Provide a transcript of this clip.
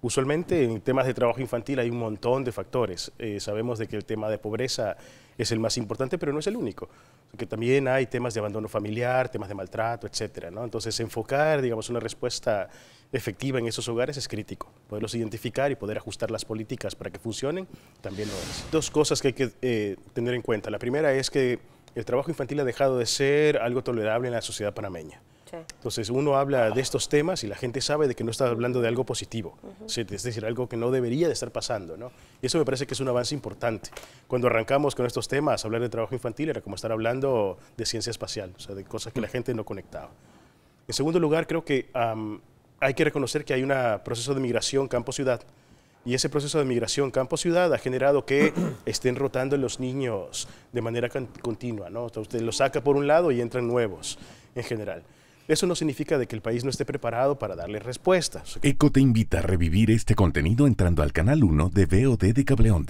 Usualmente en temas de trabajo infantil hay un montón de factores. Eh, sabemos de que el tema de pobreza es el más importante, pero no es el único. también hay temas de abandono familiar, temas de maltrato, etcétera. Entonces, enfocar, digamos, una respuesta efectiva en esos hogares es crítico. Poderlos identificar y poder ajustar las políticas para que funcionen también lo es. Dos cosas que hay que eh, tener en cuenta. La primera es que el trabajo infantil ha dejado de ser algo tolerable en la sociedad panameña. Entonces uno habla de estos temas y la gente sabe de que no está hablando de algo positivo, es decir, algo que no debería de estar pasando. ¿no? Y eso me parece que es un avance importante. Cuando arrancamos con estos temas, hablar de trabajo infantil era como estar hablando de ciencia espacial, o sea, de cosas que la mm. gente no conectaba. En segundo lugar, creo que hay que reconocer que hay un proceso de migración campo-ciudad. Y ese proceso de migración campo-ciudad ha generado que estén rotando los niños de manera continua. ¿no? usted los saca por un lado y entran nuevos en general. Eso no significa de que el país no esté preparado para darle respuestas. ECO te invita a revivir este contenido entrando al canal 1 de VOD de Cableonda.